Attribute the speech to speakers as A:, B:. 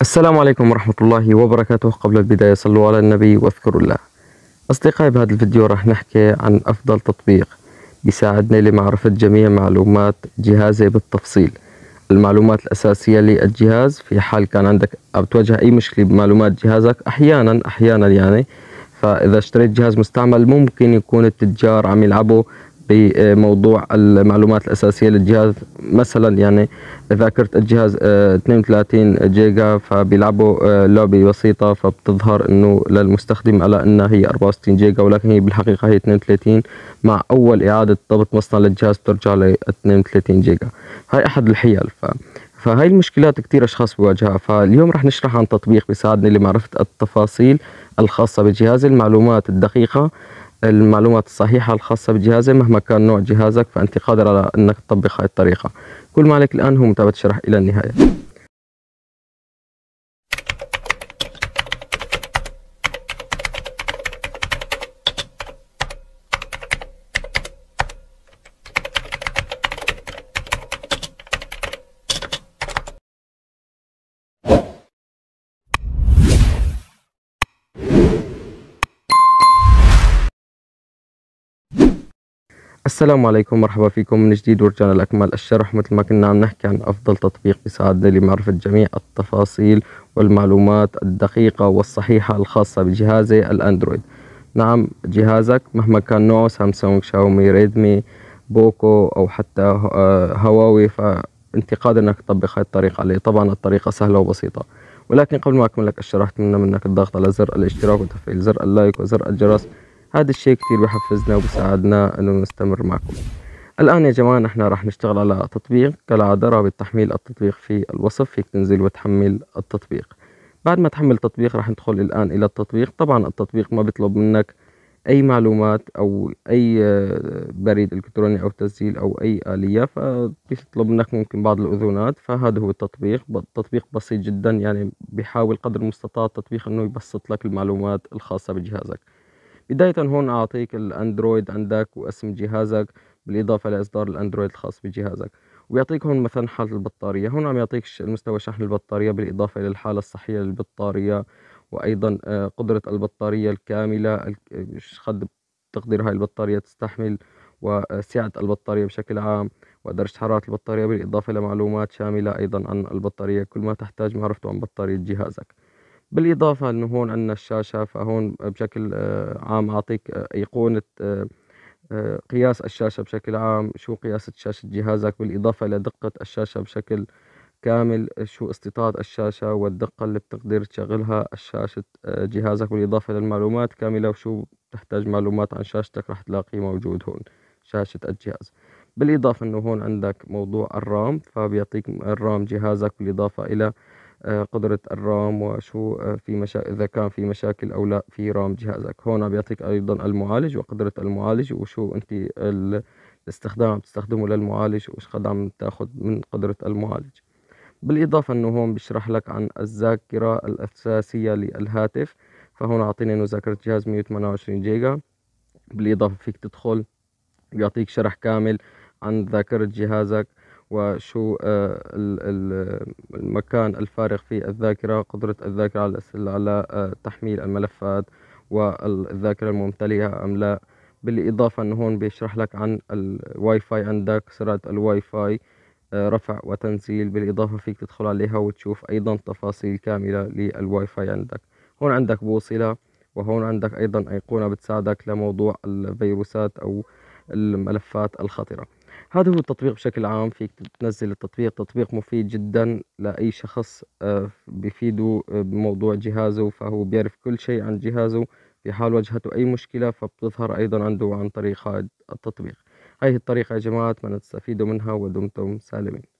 A: السلام عليكم ورحمة الله وبركاته قبل البداية صلوا على النبي واذكروا الله أصدقائي بهذا الفيديو راح نحكي عن أفضل تطبيق بيساعدني لمعرفة جميع معلومات جهازي بالتفصيل المعلومات الأساسية للجهاز في حال كان عندك أو تواجه أي مشكلة بمعلومات جهازك أحيانا أحيانا يعني فإذا اشتريت جهاز مستعمل ممكن يكون التجار عم يلعبوا بموضوع المعلومات الأساسية للجهاز مثلا يعني ذاكرة الجهاز 32 آه، جيجا فبيلعبوا آه، لعبة بسيطة فبتظهر انه للمستخدم على انها هي 64 جيجا ولكن هي بالحقيقة هي 32 مع اول اعادة ضبط مصنع للجهاز بترجع ل 32 جيجا هاي احد الحيل ف... فهي المشكلات كثير اشخاص بيواجهها فاليوم رح نشرح عن تطبيق بيساعدني لمعرفة التفاصيل الخاصة بجهاز المعلومات الدقيقة المعلومات الصحيحة الخاصة بجهازك مهما كان نوع جهازك فأنت قادر على أنك تطبق هاي الطريقة كل ما عليك الآن هو متابعة الشرح إلى النهاية السلام عليكم مرحبا فيكم من جديد ورجعنا لأكمل الشرح مثل ما كنا عم نحكي عن أفضل تطبيق يساعدنا لمعرفة جميع التفاصيل والمعلومات الدقيقة والصحيحة الخاصة بجهازي الأندرويد نعم جهازك مهما كان نوعه سامسونج شاومي ريدمي بوكو أو حتى آه، هواوي فانتقاد أنك تطبق هاي الطريقة عليه طبعا الطريقة سهلة وبسيطة ولكن قبل ما أكمل لك الشرح أتمنى منك الضغط على زر الاشتراك وتفعيل زر اللايك وزر الجرس هذا الشيء كثير بحفزنا وبساعدنا انه نستمر معكم الان يا جماعه نحن راح نشتغل على تطبيق كالعاده رابط تحميل التطبيق في الوصف فيك تنزل وتحمل التطبيق بعد ما تحمل التطبيق راح ندخل الان الى التطبيق طبعا التطبيق ما بيطلب منك اي معلومات او اي آه، بريد الكتروني او تسجيل او اي اليه فبيطلب منك ممكن بعض الاذونات فهذا هو التطبيق تطبيق بسيط جدا يعني بيحاول قدر المستطاع التطبيق انه يبسط لك المعلومات الخاصه بجهازك بداية هون أعطيك الأندرويد عندك واسم جهازك بالإضافة لإصدار الأندرويد الخاص بجهازك ويعطيك هون مثلا حالة البطارية هون عم يعطيك المستوى شحن البطارية بالإضافة إلى الحالة الصحية للبطارية وأيضا آه، قدرة البطارية الكاملة قد آه، تقدر هاي البطارية تستحمل وسعة آه، البطارية بشكل عام ودرجة حرارة البطارية بالإضافة لمعلومات شاملة أيضا عن البطارية كل ما تحتاج معرفته عن بطارية جهازك بالاضافه انه هون عندنا الشاشه فهون بشكل آه، عام اعطيك ايقونه آه، آه، قياس الشاشه بشكل عام شو قياسه شاشه جهازك بالاضافه لدقه الشاشه بشكل كامل شو استطاعة الشاشة والدقة اللي بتقدر تشغلها الشاشة جهازك بالإضافة للمعلومات كاملة وشو تحتاج معلومات عن شاشتك راح تلاقيه موجود هون شاشة الجهاز بالإضافة أنه هون عندك موضوع الرام فبيعطيك الرام جهازك بالإضافة إلى آه، قدرة الرام وشو آه، في مشا... إذا كان في مشاكل أو لا في رام جهازك هون بيعطيك أيضا المعالج وقدرة المعالج وشو أنت الاستخدام عم تستخدمه للمعالج وإيش قد عم تاخد من قدرة المعالج بالإضافة أنه هون بيشرح لك عن الذاكرة الأساسية للهاتف فهون أعطيني أنه ذاكرة جهاز 128 جيجا بالإضافة فيك تدخل بيعطيك شرح كامل عن ذاكرة جهازك وشو آه، المكان الفارغ في الذاكرة قدرة الذاكرة على آه، تحميل الملفات والذاكرة الممتلئة أم لا بالإضافة أنه هون بيشرح لك عن الواي فاي عندك سرعة الواي فاي آه، رفع وتنزيل بالإضافة فيك تدخل عليها وتشوف أيضا تفاصيل كاملة للواي فاي عندك هون عندك بوصلة وهون عندك أيضا أيقونة بتساعدك لموضوع الفيروسات أو الملفات الخطرة هذا هو التطبيق بشكل عام فيك تنزل التطبيق تطبيق مفيد جدا لأي شخص آه، بفيده آه، بموضوع جهازه فهو بيعرف كل شيء عن جهازه في حال واجهته أي مشكلة فبتظهر أيضا عنده عن طريق هذا التطبيق هاي الطريقة يا جماعة أتمنى تستفيدوا منها ودمتم سالمين